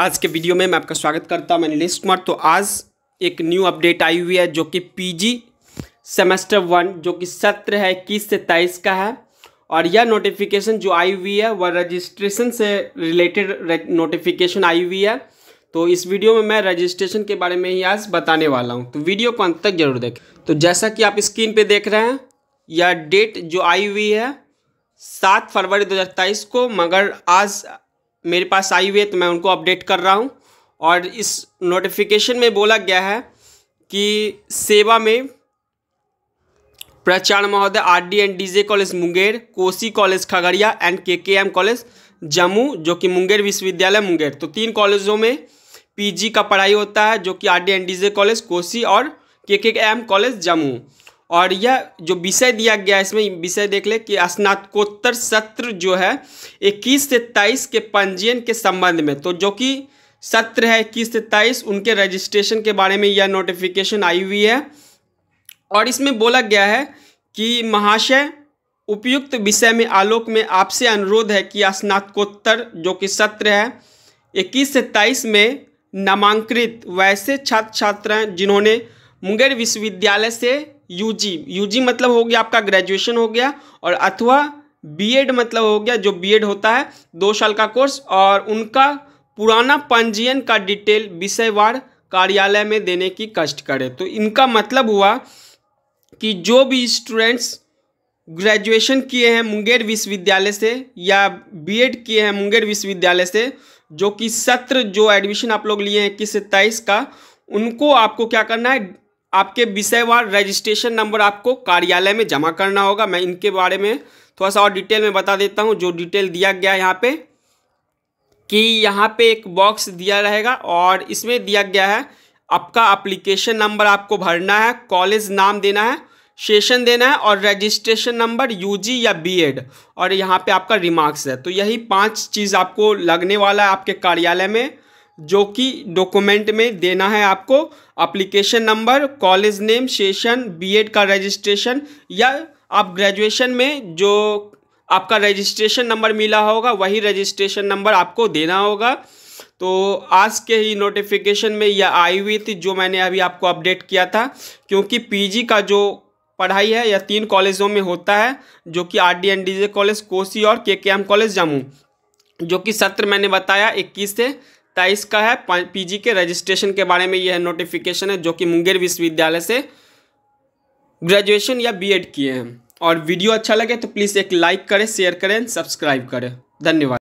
आज के वीडियो में मैं आपका स्वागत करता हूं मैं नीलेश कुमार तो आज एक न्यू अपडेट आई हुई है जो कि पीजी सेमेस्टर वन जो कि सत्र है इक्कीस से तेईस का है और यह नोटिफिकेशन जो आई हुई है वह रजिस्ट्रेशन से रिलेटेड नोटिफिकेशन आई हुई है तो इस वीडियो में मैं रजिस्ट्रेशन के बारे में ही आज बताने वाला हूँ तो वीडियो को अंत तक जरूर देखें तो जैसा कि आप स्क्रीन पे देख रहे हैं यह डेट जो आई हुई है सात फरवरी 2023 को मगर आज मेरे पास आई हुई है तो मैं उनको अपडेट कर रहा हूँ और इस नोटिफिकेशन में बोला गया है कि सेवा में प्रचार महोदय R D and J college Munger Kosi college Khagaria and K K M college Jammu जो कि मुंगेर विश्वविद्यालय मुंगेर तो तीन कॉलेजों में पीजी का पढ़ाई होता है जो कि R D and J college Kosi और K K M college Jammu और यह जो विषय दिया गया है इसमें विषय देख ले कि स्नातकोत्तर सत्र जो है इक्कीस से तेईस के पंजीयन के संबंध में तो जो कि सत्र है इक्कीस से तेईस उनके रजिस्ट्रेशन के बारे में यह नोटिफिकेशन आई हुई है और इसमें बोला गया है कि महाशय उपयुक्त विषय में आलोक में आपसे अनुरोध है कि स्नातकोत्तर जो कि सत्र है इक्कीस से तेईस में नामांकित वैसे छात्र छात्राएं जिन्होंने मुंगेर विश्वविद्यालय से यूजी यूजी मतलब हो गया आपका ग्रेजुएशन हो गया और अथवा बीएड मतलब हो गया जो बीएड होता है दो साल का कोर्स और उनका पुराना पंजीयन का डिटेल विषयवार कार्यालय में देने की कष्ट करें तो इनका मतलब हुआ कि जो भी स्टूडेंट्स ग्रेजुएशन किए हैं मुंगेर विश्वविद्यालय से या बीएड किए हैं मुंगेर विश्वविद्यालय से जो कि सत्र जो एडमिशन आप लोग लिए हैं किस तेईस का उनको आपको क्या करना है आपके विषयवार रजिस्ट्रेशन नंबर आपको कार्यालय में जमा करना होगा मैं इनके बारे में थोड़ा सा और डिटेल में बता देता हूँ जो डिटेल दिया गया है यहाँ पे कि यहाँ पे एक बॉक्स दिया रहेगा और इसमें दिया गया है आपका अप्लीकेशन नंबर आपको भरना है कॉलेज नाम देना है सेशन देना है और रजिस्ट्रेशन नंबर यूजी या बीएड और यहाँ पे आपका रिमार्क्स है तो यही पांच चीज़ आपको लगने वाला है आपके कार्यालय में जो कि डॉक्यूमेंट में देना है आपको application number college name session BEd का रजिस्ट्रेशन या आप ग्रेजुएशन में जो आपका रजिस्ट्रेशन नंबर मिला होगा वही रजिस्ट्रेशन नंबर आपको देना होगा तो आज के ही नोटिफिकेशन में यह आई हुई थी जो मैंने अभी आपको अपडेट किया था क्योंकि पीजी का जो पढ़ाई है यह तीन कॉलेजों में होता है जो कि R D N D J college Kosi और K K M college Jammu जो कि सत्र मैंने बताया इक्कीस से सत्ताईस का है पीजी के रजिस्ट्रेशन के बारे में यह नोटिफिकेशन है जो कि मुंगेर विश्वविद्यालय से ग्रेजुएशन या बीएड किए हैं और वीडियो अच्छा लगे तो प्लीज़ एक लाइक करें शेयर करें सब्सक्राइब करें धन्यवाद